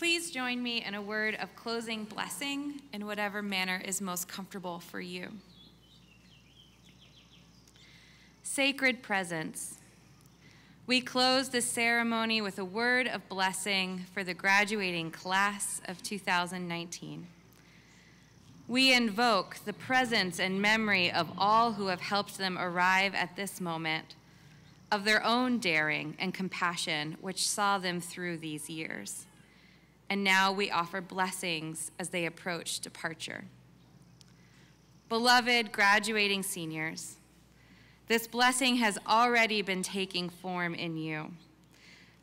Please join me in a word of closing blessing in whatever manner is most comfortable for you. Sacred presence. We close this ceremony with a word of blessing for the graduating class of 2019. We invoke the presence and memory of all who have helped them arrive at this moment, of their own daring and compassion which saw them through these years and now we offer blessings as they approach departure. Beloved graduating seniors, this blessing has already been taking form in you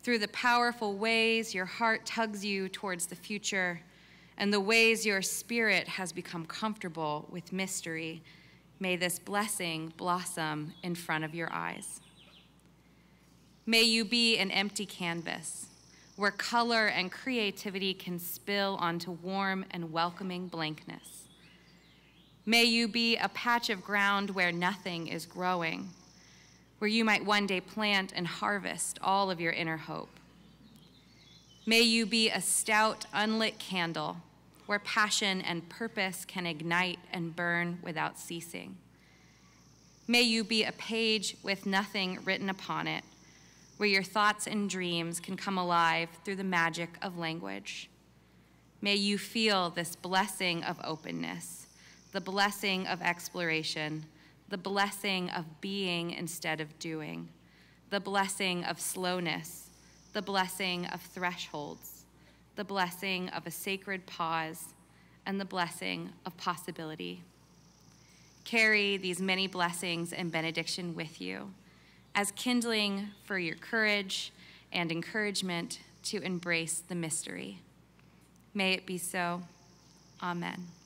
through the powerful ways your heart tugs you towards the future and the ways your spirit has become comfortable with mystery. May this blessing blossom in front of your eyes. May you be an empty canvas where color and creativity can spill onto warm and welcoming blankness. May you be a patch of ground where nothing is growing, where you might one day plant and harvest all of your inner hope. May you be a stout, unlit candle where passion and purpose can ignite and burn without ceasing. May you be a page with nothing written upon it, where your thoughts and dreams can come alive through the magic of language. May you feel this blessing of openness, the blessing of exploration, the blessing of being instead of doing, the blessing of slowness, the blessing of thresholds, the blessing of a sacred pause, and the blessing of possibility. Carry these many blessings and benediction with you as kindling for your courage and encouragement to embrace the mystery. May it be so. Amen.